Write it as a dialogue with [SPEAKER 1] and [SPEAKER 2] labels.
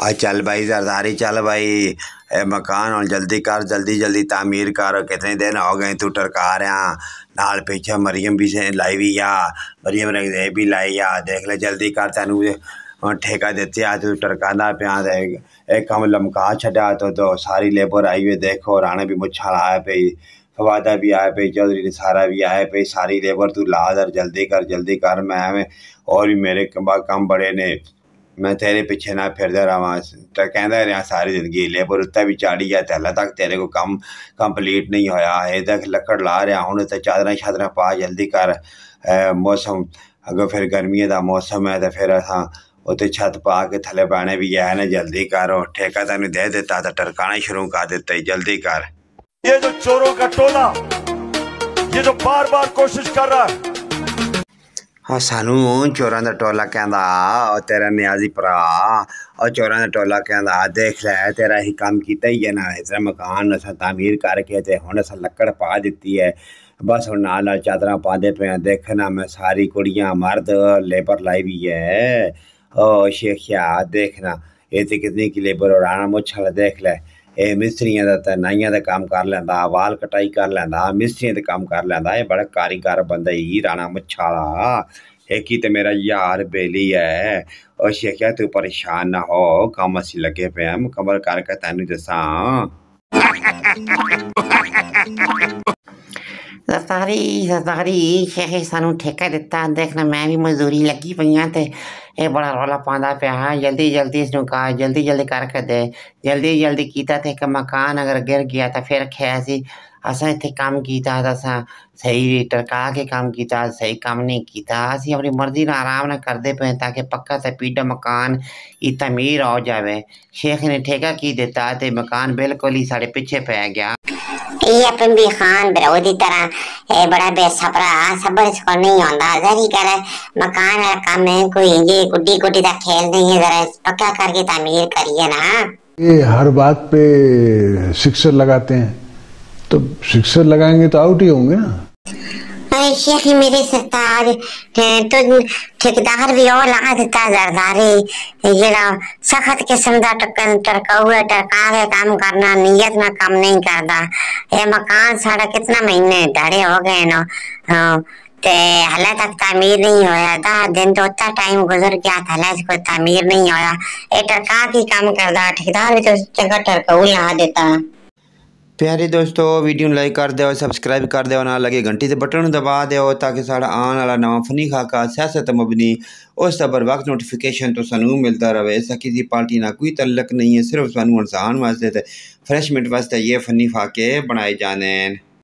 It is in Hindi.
[SPEAKER 1] आ हाँ, चल भाई जरदारी चल भाई ए मकान और जल्दी कर जल्दी जल्दी तामीर कर कितने दिन हो गए तू टरका रहा नाल पीछे मरियम भी से लाई भी आ मरियम ने भी लाई आ देख ले जल्दी कर तेन हाँ, ठेका देते आ तू टरकाना पिया एक कम लमका छड़ा तो, तो सारी लेबर आई हुई देखो राणा भी मुछा लाया पे फवादा भी आए पे चौधरी सारा भी आए पे सारी लेबर तू ला दर जल्दी कर जल्दी कर मैं और भी मेरे कम बड़े ने ਮੈਂ ਤੇਰੇ ਪਿੱਛੇ ਨਾ ਫਿਰਦਾ ਰਵਾਂ ਤਾਂ ਕਹਿੰਦਾ ਰਿਹਾ ਸਾਰੀ ਜ਼ਿੰਦਗੀ ਲੇਬਰ ਉੱਤੇ ਵੀ ਚਾੜੀ ਜਾ ਤੇ ਹਲਾ ਤੱਕ ਤੇਰੇ ਕੋ ਕੰਮ ਕੰਪਲੀਟ ਨਹੀਂ ਹੋਇਆ ਹੈ ਤੱਕ ਲੱਕੜ ਲਾ ਰਿਹਾ ਹੁਣ ਤੇ ਚਾਦਰਾਂ ਛਾਦਰਾਂ ਪਾ ਜਲਦੀ ਕਰ ਮੌਸਮ ਅਗਰ ਫਿਰ ਗਰਮੀਆਂ ਦਾ ਮੌਸਮ ਹੈ ਤਾਂ ਫਿਰ ਅਸਾਂ ਉੱਤੇ ਛੱਤ ਪਾ ਕੇ ਥੱਲੇ ਪਾਣੇ ਵੀ ਹੈ ਨਾ ਜਲਦੀ ਕਰ ਠੇਕਾ ਤੈਨੂੰ ਦੇ ਦਿੱਤਾ ਤਾਂ ਟਰਕਾਣਾ ਸ਼ੁਰੂ ਕਰ ਦਿੱਤਾ ਜਲਦੀ ਕਰ ਇਹ ਜੋ ਚੋਰੋਂ ਦਾ ਟੋਲਾ ਇਹ ਜੋ ਬਾਰ-ਬਾਰ ਕੋਸ਼ਿਸ਼ ਕਰ ਰਹਾ ਹੈ हाँ, सानू चोरों का टोला कहता तेरा न्याजी भरा और चोरों का टोला कहता देख लै तेरा ही काम किया ही है ना तेरा मकान अस तमीर करके तो हूँ अस लकड़ पा दी है बस हम नाल चादर पाते पे देखना मैं सारी कुड़ियाँ मर्द लेबर लाई भी है और शेखिया देखना ये तो कितनी की लेबर उड़ाना मुछल देख लै ਇਹ ਮਿਸਤਰੀਆਂ ਦਾ ਤਾਂ ਨਾਈਆਂ ਦਾ ਕੰਮ ਕਰ ਲੈਂਦਾ ਵਾਲ ਕਟਾਈ ਕਰ ਲੈਂਦਾ ਮਿਸਤਰੀਆਂ ਦਾ ਕੰਮ ਕਰ ਲੈਂਦਾ ਇਹ ਬੜਾ ਕਾਰੀਗਰ ਬੰਦਾ ਹੀ ਰਾਣਾ ਮਛਾਲਾ एक ही तो मेरा यार बेली है और शेखिया तू परेशान ना हो कम असी लगे पे हम कमर कार का तेन दसा
[SPEAKER 2] ਸਰਕਾਰੀ ਸਰਕਾਰੀ ਸ਼ੇਖ ਸਾਨੂੰ ਠੇਕਾ ਦਿੱਤਾ देखना मैं ਮੈਂ ਵੀ ਮਜ਼ਦੂਰੀ ਲੱਗੀ ਪਈਆਂ ਤੇ ਇਹ ਬੜਾ ਰੌਲਾ ਪਾਉਂਦਾ ਪਿਆ जल्दी ਜਲਦੀ ਜਲਦੀ ਇਸ ਨੂੰ ਕਾ ਜਲਦੀ ਜਲਦੀ ਕਰਕੇ ਦੇ ਜਲਦੀ ਜਲਦੀ ਕੀਤਾ ਤੇ ਕਿ ਮਕਾਨ ਅਗਰ ਗਿਰ ਗਿਆ ਤਾਂ ਫਿਰ ਖਿਆ ਸੀ असा इतने काम किया असा सही टरका के काम किया सही कम नहीं किया असं अपनी मर्जी ना आराम ना करते पे ताकि पक्का से पीडा मकान इतना अमीर हो जाए शेख ने ठेका की दिता तो मकान बिल्कुल ही साढ़े पिछे पै गया
[SPEAKER 3] अपन भी खान विरोधी तरह ए बड़ा बेसबरा सबर इसको नहीं आंदा जरी कर मकान का में कोई ये गुड्डी गुड्डी का खेल नहीं है जरा पक्का करके तामीर करिए ना
[SPEAKER 1] ये हर बात पे सिक्सर लगाते हैं तो सिक्सर लगाएंगे तो आउट ही होंगे ना
[SPEAKER 3] शेख मेरे सरदार तो ठेकेदार भी और लगा देता जरदारी जरा सख्त किस्म का टक्कर टरकाऊ है टरका के काम करना नीयत में काम नहीं करता ये मकान साढ़ा कितना महीने डरे हो गए ना हाँ, ते हले तक तमीर नहीं होया था दिन तो उतना टाइम गुजर गया था हले इसको तमीर नहीं होया ये टरका की काम करता ठेकेदार भी तो जगह टरकाऊ लगा देता
[SPEAKER 1] प्यारे दोस्तों वीडियो लाइक कर दो सबसक्राइब कर दो ना लगे घंटी के बटन दबा दो ताकि साढ़ा आने वाला नवा फनी खाका सियासत मबनी उस तबर वक्त नोटिफिकेशन तो सू मिलता रहे इसका किसी पार्टी ना कोई तलक नहीं है सिर्फ सू इंसान वास्ते फ्रैशमेंट वास्ते ये फनी फाके बनाए जाने